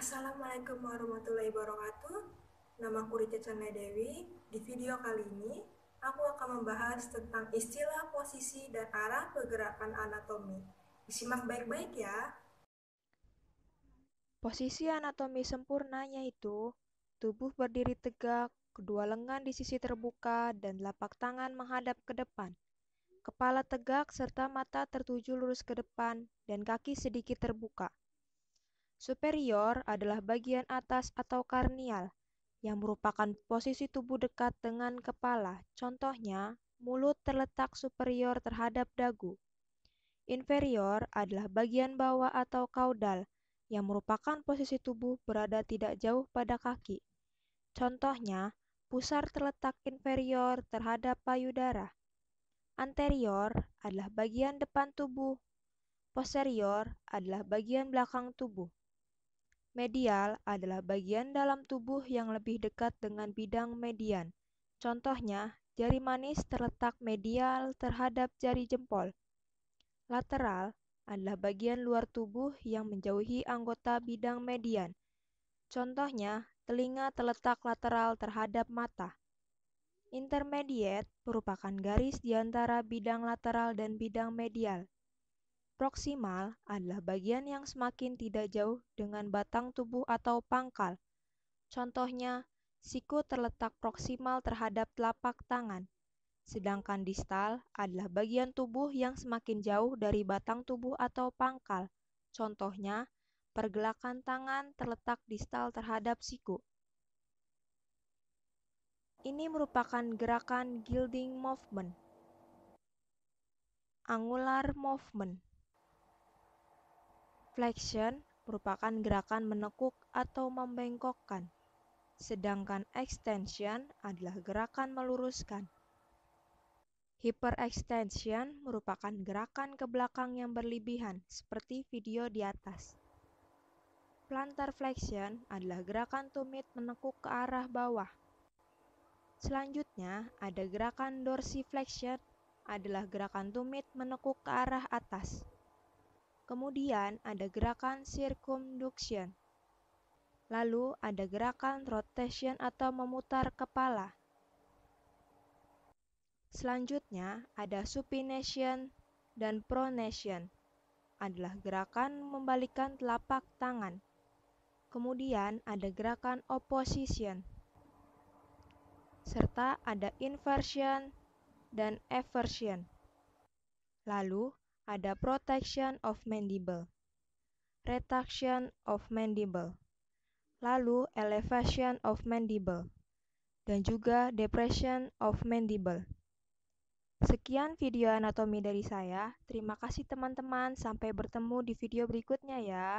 Assalamualaikum warahmatullahi wabarakatuh. Namaku Rica Chandra Dewi. Di video kali ini, aku akan membahas tentang istilah posisi dan arah pergerakan anatomi. Disimak baik-baik ya. Posisi anatomi sempurna yaitu tubuh berdiri tegak, kedua lengan di sisi terbuka, dan lapak tangan menghadap ke depan. Kepala tegak serta mata tertuju lurus ke depan dan kaki sedikit terbuka. Superior adalah bagian atas atau karnial, yang merupakan posisi tubuh dekat dengan kepala. Contohnya, mulut terletak superior terhadap dagu. Inferior adalah bagian bawah atau kaudal, yang merupakan posisi tubuh berada tidak jauh pada kaki. Contohnya, pusar terletak inferior terhadap payudara. Anterior adalah bagian depan tubuh. Posterior adalah bagian belakang tubuh. Medial adalah bagian dalam tubuh yang lebih dekat dengan bidang median. Contohnya, jari manis terletak medial terhadap jari jempol. Lateral adalah bagian luar tubuh yang menjauhi anggota bidang median. Contohnya, telinga terletak lateral terhadap mata. Intermediate merupakan garis di antara bidang lateral dan bidang medial. Proksimal adalah bagian yang semakin tidak jauh dengan batang tubuh atau pangkal. Contohnya, siku terletak proksimal terhadap telapak tangan, sedangkan distal adalah bagian tubuh yang semakin jauh dari batang tubuh atau pangkal. Contohnya, pergelakan tangan terletak distal terhadap siku. Ini merupakan gerakan gilding movement. Angular movement Flexion merupakan gerakan menekuk atau membengkokkan, sedangkan extension adalah gerakan meluruskan. Hyperextension merupakan gerakan ke belakang yang berlebihan, seperti video di atas. Plantar flexion adalah gerakan tumit menekuk ke arah bawah. Selanjutnya, ada gerakan dorsiflexion adalah gerakan tumit menekuk ke arah atas. Kemudian ada gerakan circumduction. Lalu ada gerakan rotation atau memutar kepala. Selanjutnya ada supination dan pronation. Adalah gerakan membalikkan telapak tangan. Kemudian ada gerakan opposition. Serta ada inversion dan eversion. Lalu ada protection of mandible, retraction of mandible, lalu elevation of mandible, dan juga depression of mandible. Sekian video anatomi dari saya. Terima kasih teman-teman, sampai bertemu di video berikutnya ya.